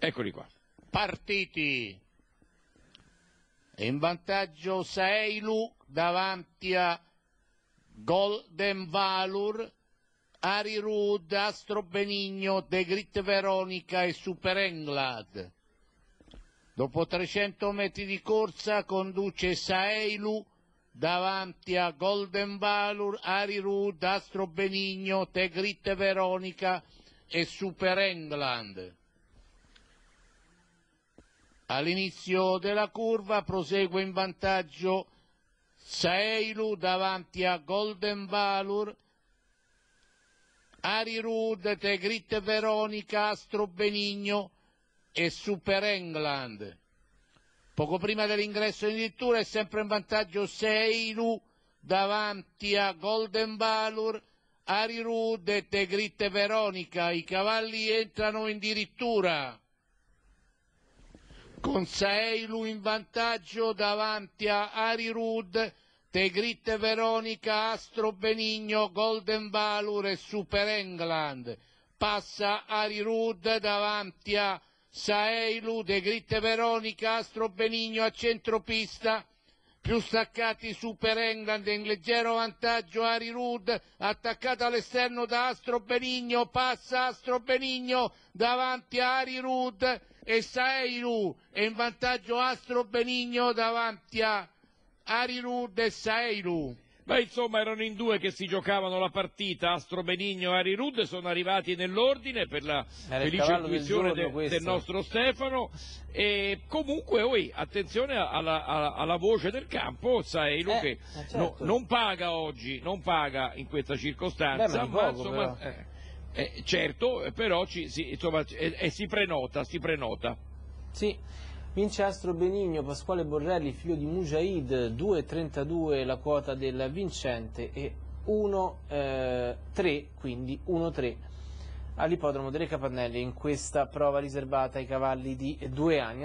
Eccoli qua. Partiti in vantaggio Seilu davanti a Golden Valur, Ari Rud, Astro Benigno, De Grit Veronica e Super Englad. Dopo 300 metri di corsa conduce Saelu davanti a Golden Valur, Ari Rud, Astro Benigno, Tegrit Veronica e Super England. All'inizio della curva prosegue in vantaggio Saeilu davanti a Golden Valur, Ari Rud, Tegrit Veronica, Astro Benigno e Super England. Poco prima dell'ingresso in dirittura è sempre in vantaggio Seilu davanti a Golden Valur, Ari Rud e Tegrit Veronica. I cavalli entrano in dirittura con Seilu in vantaggio davanti a Ari Rud, Tegrit Veronica, Astro Benigno, Golden Valur e Super England. Passa Ari Rud davanti a Saeilu, De Gritte Veronica, Astro Benigno a centropista, più staccati Super England in leggero vantaggio Ari Rud attaccato all'esterno da Astro Benigno passa Astro Benigno davanti a Ari Rud e Sairu e in vantaggio Astro Benigno davanti a Ari Rud e Sairu Beh, insomma, erano in due che si giocavano la partita, Astro Benigno e Ari Rudd, sono arrivati nell'ordine per la Era felice intuizione del, de, del, nostro Stefano. E comunque, oi, attenzione alla, alla, alla, voce del campo, sai, Lu eh, che eh, certo. no, non paga oggi, non paga in questa circostanza, Beh, ma, ma insomma, Eh, eh, certo, però ci, si, insomma, si prenota, si prenota. Sì. Vincestro Benigno, Pasquale Borrelli, figlio di Mujahid, 2,32 la quota del vincente e 1,3, eh, quindi 1,3 all'ippodromo delle Capannelle in questa prova riservata ai cavalli di due anni.